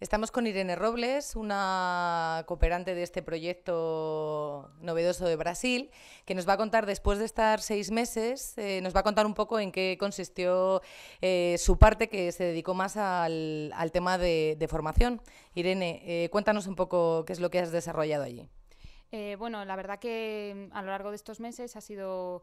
Estamos con Irene Robles, una cooperante de este proyecto novedoso de Brasil, que nos va a contar, después de estar seis meses, eh, nos va a contar un poco en qué consistió eh, su parte, que se dedicó más al, tema de, formación. Irene, eh, cuéntanos un poco qué es lo que has desarrollado allí. Eh, bueno, la verdad que mm, a lo largo de estos meses ha sido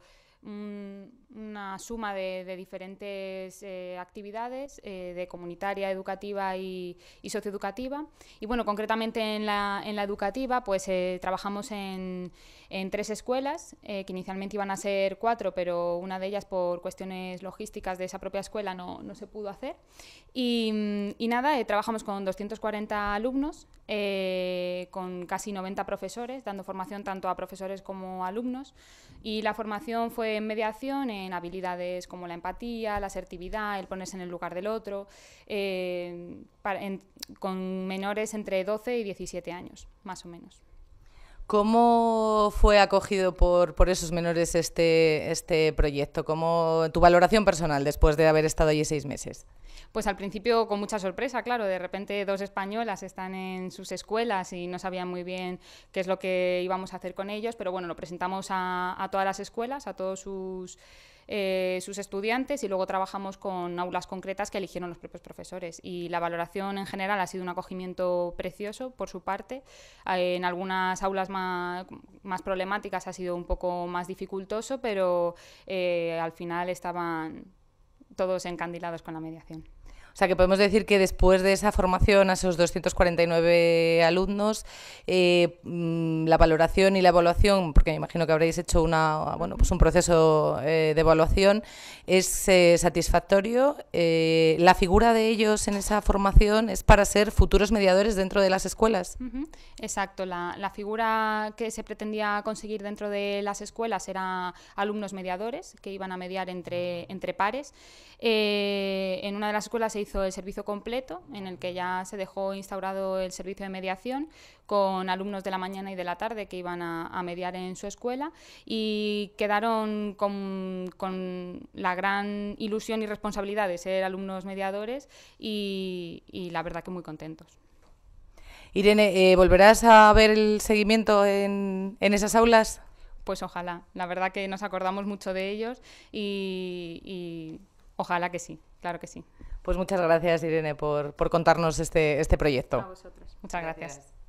suma de, diferentes eh, actividades, eh, de comunitaria, educativa y, socioeducativa. Y bueno, concretamente en la, educativa, pues eh, trabajamos en, tres escuelas, que inicialmente iban a ser cuatro, pero una de ellas por cuestiones logísticas de esa propia escuela no, no se pudo hacer. Y, mm, nada, trabajamos con 240 alumnos, con casi 90 profesores, dando formación tanto a profesores como a alumnos. Y la formación fue en mediación, en como la empatía, la asertividad, el ponerse en el lugar del otro, eh, con menores entre 12 y 17 años, más o menos. ¿Cómo fue acogido por, esos menores este, este proyecto? ¿Cómo tu valoración personal después de haber estado allí seis meses? Pues al principio con mucha sorpresa, claro, de repente dos españolas están en sus escuelas y no sabían muy bien qué es lo que íbamos a hacer con ellos, pero bueno, lo presentamos a todas las escuelas, a todos sus eh, sus estudiantes y luego trabajamos con aulas concretas que eligieron los propios profesores. Y la valoración en general ha sido un acogimiento precioso por su parte. Eh, en algunas aulas más, más problemáticas ha sido un poco más dificultoso, pero eh, al final estaban todos encandilados con la mediación. O sea, que podemos decir que después de esa formación a esos 249 alumnos, eh, la valoración y la evaluación, porque me imagino que habréis hecho una, bueno, pues un proceso eh, de evaluación, es eh, satisfactorio. Eh, la figura de ellos en esa formación es para ser futuros mediadores dentro de las escuelas. Exacto, la, figura que se pretendía conseguir dentro de las escuelas era alumnos mediadores que iban a mediar entre, entre pares en una de las escuelas se hizo el servicio completo, en el que ya se dejó instaurado el servicio de mediación con alumnos de la mañana y de la tarde que iban a, mediar en su escuela y quedaron con, la gran ilusión y responsabilidad de ser alumnos mediadores y, la verdad que muy contentos. Irene, eh, ¿volverás a ver el seguimiento en, esas aulas? pues ojalá. La verdad que nos acordamos mucho de ellos y, Ojalá que sí, claro que sí. Pues muchas gracias, Irene, por, contarnos este, este proyecto. A vosotros. Muchas gracias.